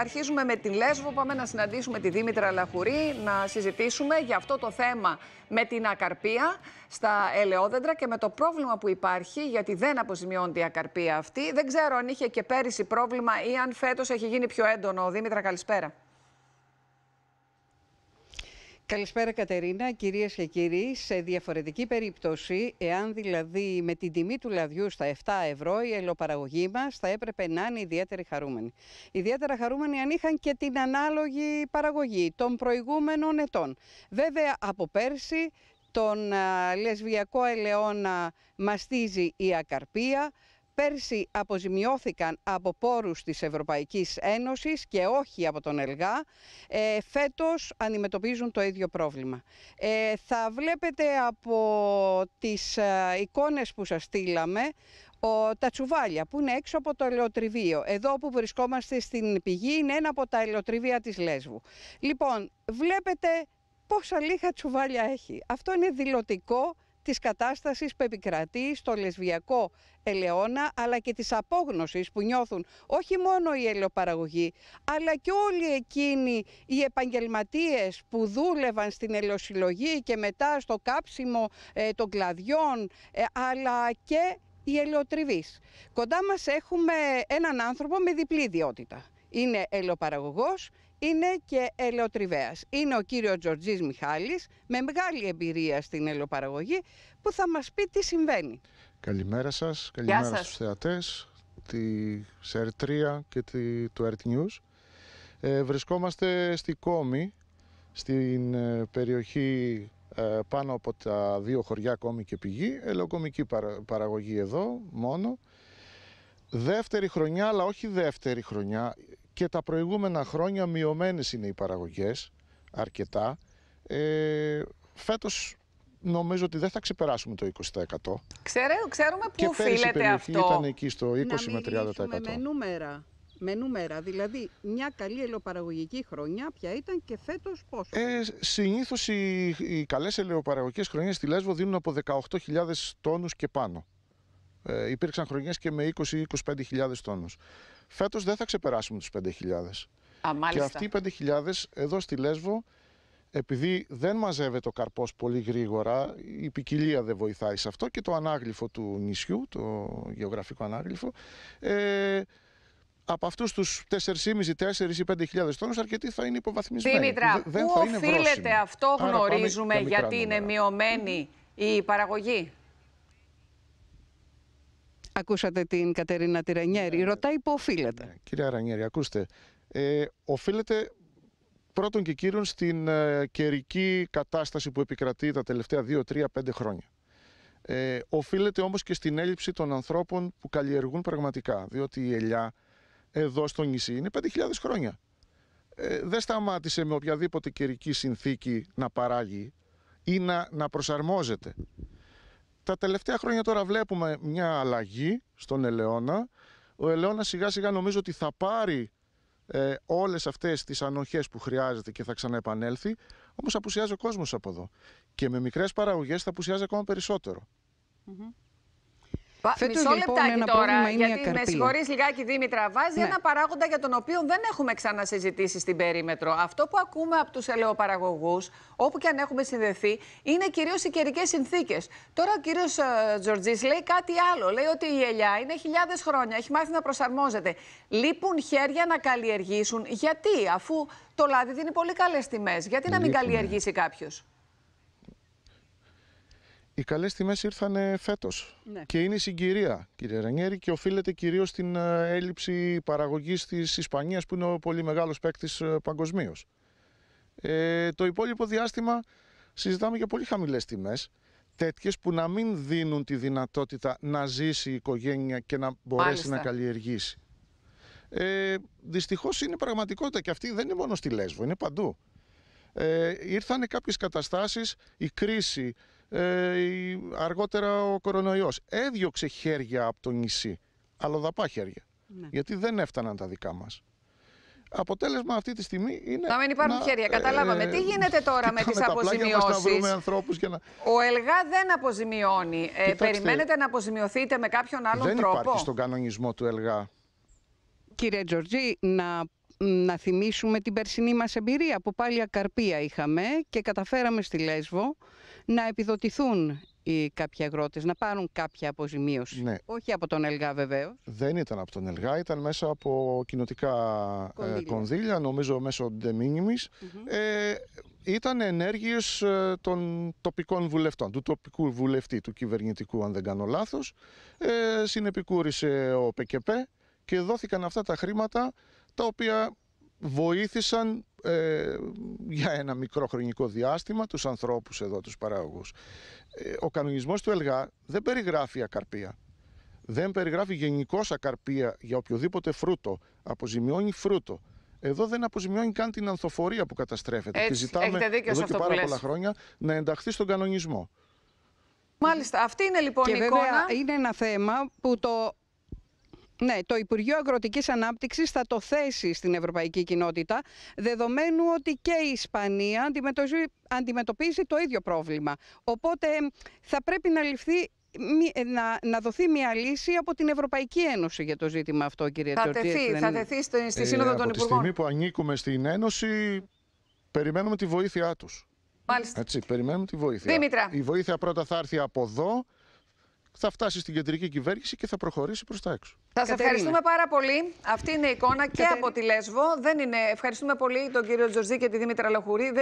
Αρχίζουμε με τη Λέσβο. Πάμε να συναντήσουμε τη Δήμητρα Λαχουρή, να συζητήσουμε για αυτό το θέμα με την ακαρπία στα ελαιόδεντρα και με το πρόβλημα που υπάρχει, γιατί δεν αποζημιώνεται η ακαρπία αυτή. Δεν ξέρω αν είχε και πέρυσι πρόβλημα ή αν φέτος έχει γίνει πιο έντονο. Δήμητρα, καλησπέρα. Καλησπέρα Κατερίνα, κυρίες και κύριοι. Σε διαφορετική περίπτωση, εάν δηλαδή με την τιμή του λαδιού στα 7 ευρώ η ελοπαραγωγή μας θα έπρεπε να είναι ιδιαίτερη χαρούμενη. Ιδιαίτερα χαρούμενοι αν είχαν και την ανάλογη παραγωγή των προηγούμενων ετών. Βέβαια από πέρσι τον λεσβιακό ελαιόνα μαστίζει η ακαρπία, Πέρσι αποζημιώθηκαν από πόρους της Ευρωπαϊκής Ένωσης και όχι από τον ΕΛΓΑ. Ε, φέτος αντιμετωπίζουν το ίδιο πρόβλημα. Ε, θα βλέπετε από τις ε, εικόνες που σας στείλαμε τα τσουβάλια που είναι έξω από το ελαιοτριβείο. Εδώ που βρισκόμαστε στην πηγή είναι ένα από τα ελαιοτριβεία της Λέσβου. Λοιπόν, βλέπετε πόσα λίγα τσουβάλια έχει. Αυτό είναι δηλωτικό της κατάστασης που επικρατεί στο λεσβιακό ελαιώνα αλλά και της απόγνωσης που νιώθουν όχι μόνο οι ελαιοπαραγωγοί αλλά και όλοι εκείνοι οι επαγγελματίες που δούλευαν στην ελαιοσυλλογή και μετά στο κάψιμο ε, των κλαδιών ε, αλλά και οι ελαιοτριβείς. Κοντά μας έχουμε έναν άνθρωπο με διπλή ιδιότητα. Είναι ελαιοπαραγωγός είναι και ελαιοτριβέας. Είναι ο κύριος Τζορτζής Μιχάλης με μεγάλη εμπειρία στην ελαιοπαραγωγή που θα μας πει τι συμβαίνει. Καλημέρα σας, καλημέρα σας. στους θεατές τη 3 και τη, του ΕΡΤ News. Ε, βρισκόμαστε στη Κόμη, στην ε, περιοχή ε, πάνω από τα δύο χωριά Κόμη και Πηγή, ελαιοκομική παραγωγή εδώ μόνο. Δεύτερη χρονιά, αλλά όχι δεύτερη χρονιά και τα προηγούμενα χρόνια μειωμένες είναι οι παραγωγές αρκετά. Ε, φέτος νομίζω ότι δεν θα ξεπεράσουμε το 20%. Ξέρε, ξέρουμε πού οφείλεται αυτό. Και ήταν εκεί στο 20 με 30%. με νούμερα. Με νούμερα, δηλαδή μια καλή ελαιοπαραγωγική χρονιά πια ήταν και φέτος πόσο. Ε, συνήθως οι, οι καλές ελαιοπαραγωγικές χρονιές στη Λέσβο δίνουν από 18.000 τόνους και πάνω. Ε, υπήρξαν χρονιές και με 20-25.000 τόνους. Φέτος δεν θα ξεπεράσουμε τους 5.000. και αυτοί οι 5.000 εδώ στη Λέσβο, επειδή δεν μαζεύεται ο καρπός πολύ γρήγορα, η ποικιλία δεν βοηθάει σε αυτό και το ανάγλυφο του νησιού, το γεωγραφικό ανάγλυφο, ε, από αυτούς τους 4,5, 4 ή 5 χιλιάδες τόνους αρκετοί θα είναι υποβαθμισμένοι. Δήμητρα, που οφείλεται αυτό γνωρίζουμε γιατί είναι μειωμένη η 5000 τόνου, αρκετοι θα ειναι υποβαθμισμενοι δημητρα που οφειλεται αυτο γνωριζουμε γιατι ειναι μειωμενη η παραγωγη Ακούσατε την Κατερίνα Τυρανιέρη. Ναι, Ρωτάει που οφείλεται. Ναι, κυρία Ρανιέρη, ακούστε. Ε, οφείλεται πρώτον και κύριον στην ε, καιρική κατάσταση που επικρατεί τα τελευταία 2, 3, 5 χρόνια. Ε, οφείλεται όμως και στην έλλειψη των ανθρώπων που καλλιεργούν πραγματικά, διότι η ελιά εδώ στο νησί είναι 5.000 χρόνια. Ε, δεν σταμάτησε με οποιαδήποτε καιρική συνθήκη να παράγει ή να, να προσαρμόζεται τα τελευταία χρόνια τώρα βλέπουμε μια αλλαγή στον Ελαιώνα. Ο Ελαιώνα σιγά σιγά νομίζω ότι θα πάρει ε, όλες αυτές τις ανοχές που χρειάζεται και θα ξαναεπανέλθει, όμως απουσιάζει ο κόσμος από εδώ. Και με μικρές παραγωγές θα απουσιάζει ακόμα Λοιπόν τώρα, γιατί με συγχωρείς λιγάκι Δήμητρα, βάζει ναι. ένα παράγοντα για τον οποίο δεν έχουμε ξανασυζητήσει στην περίμετρο. Αυτό που ακούμε από τους ελαιοπαραγωγούς, όπου και αν έχουμε συνδεθεί, είναι κυρίως οι καιρικές συνθήκες. Τώρα ο κύριος uh, ε, λέει κάτι άλλο. Λέει ότι η ελιά είναι χιλιάδες χρόνια, έχει μάθει να προσαρμόζεται. Λείπουν χέρια να καλλιεργήσουν. Γιατί, αφού το λάδι δίνει πολύ καλε. τιμές, γιατί να μην καλλιεργήσει κάποιος. Οι καλές τιμές ήρθαν φέτος. Ναι. Και είναι η συγκυρία, κύριε Ρενιέρη, και οφείλεται κυρίως στην ε, έλλειψη παραγωγής της Ισπανίας, που είναι ο πολύ μεγάλος παίκτης ε, παγκοσμίως. Ε, το υπόλοιπο διάστημα συζητάμε για πολύ χαμηλές τιμές. Τέτοιες που να μην δίνουν τη δυνατότητα να ζήσει η οικογένεια και να μπορέσει να καλλιεργήσει. Ε, Δυστυχώς είναι πραγματικότητα και αυτή δεν είναι μόνο στη Λέσβο, είναι παντού. Ε, ήρθαν κάποιες καταστάσεις, η κρίση, ε, αργότερα ο κορονοϊός. Έδιωξε χέρια από το νησί, αλλοδαπά χέρια, ναι. γιατί δεν έφταναν τα δικά μας. Αποτέλεσμα αυτή τη στιγμή είναι. Να μην υπάρχουν χέρια. Καταλάβαμε. Ε, τι γίνεται τώρα με τις αποζημιώσει. Να... Ο Ελγά δεν αποζημιώνει. Ε, περιμένετε να αποζημιωθείτε με κάποιον άλλον τρόπο. Δεν υπάρχει στον κανονισμό του Ελγά. Κύριε Τζορτζή, να να θυμίσουμε την περσινή μας εμπειρία που πάλι ακαρπία είχαμε και καταφέραμε στη Λέσβο να επιδοτηθούν οι κάποιοι αγρότες να πάρουν κάποια αποζημίωση. Ναι. Όχι από τον ΕΛΓΑ βεβαίως. Δεν ήταν από τον ΕΛΓΑ, ήταν μέσα από κοινοτικά ε, κονδύλια, νομίζω μέσω de Ε, ήταν ενέργειες ε, των τοπικών βουλευτών, του τοπικού βουλευτή, του κυβερνητικού, αν δεν κάνω λάθος. Ε, ο ΠΚΠ και δόθηκαν αυτά τα χρήματα τα οποία βοήθησαν ε, για ένα μικρό χρονικό διάστημα τους ανθρώπους εδώ, τους παραγωγούς. Ε, ο κανονισμός του ΕΛΓΑ δεν περιγράφει ακαρπία. Δεν περιγράφει γενικώς ακαρπία για οποιοδήποτε φρούτο. Αποζημιώνει φρούτο. Εδώ δεν αποζημιώνει καν την ανθοφορία που καταστρέφεται. Έτσι, τη ζητάμε εδώ και πάρα πολλά χρόνια να ενταχθεί στον κανονισμό. Μάλιστα. Αυτή είναι λοιπόν και η εικόνα. είναι ένα θέμα που το ναι, το Υπουργείο Αγροτικής ανάπτυξης θα το θέσει στην Ευρωπαϊκή Κοινότητα, δεδομένου ότι και η Ισπανία αντιμετωπίζει το ίδιο πρόβλημα. Οπότε θα πρέπει να ληφθεί ε, να, να δοθεί μια λύση από την Ευρωπαϊκή Ένωση για το ζήτημα αυτό, κύριε Τεωτή. Θα τεθεί, στη, ε, Σύνοδο ε, των Υπουργών. Από τη στιγμή που ανήκουμε στην Ένωση, περιμένουμε τη βοήθειά τους. Μάλιστα. Έτσι, περιμένουμε τη βοήθεια. Δήμητρα. Η βοήθεια πρώτα θα έρθει από εδώ θα φτάσει στην κεντρική κυβέρνηση και θα προχωρήσει προς τα έξω. Θα σα ευχαριστούμε πάρα πολύ. Αυτή είναι η εικόνα και, από τη Λέσβο. Δεν είναι... Ευχαριστούμε πολύ τον κύριο Τζορζή και τη Δήμητρα Λαχουρή.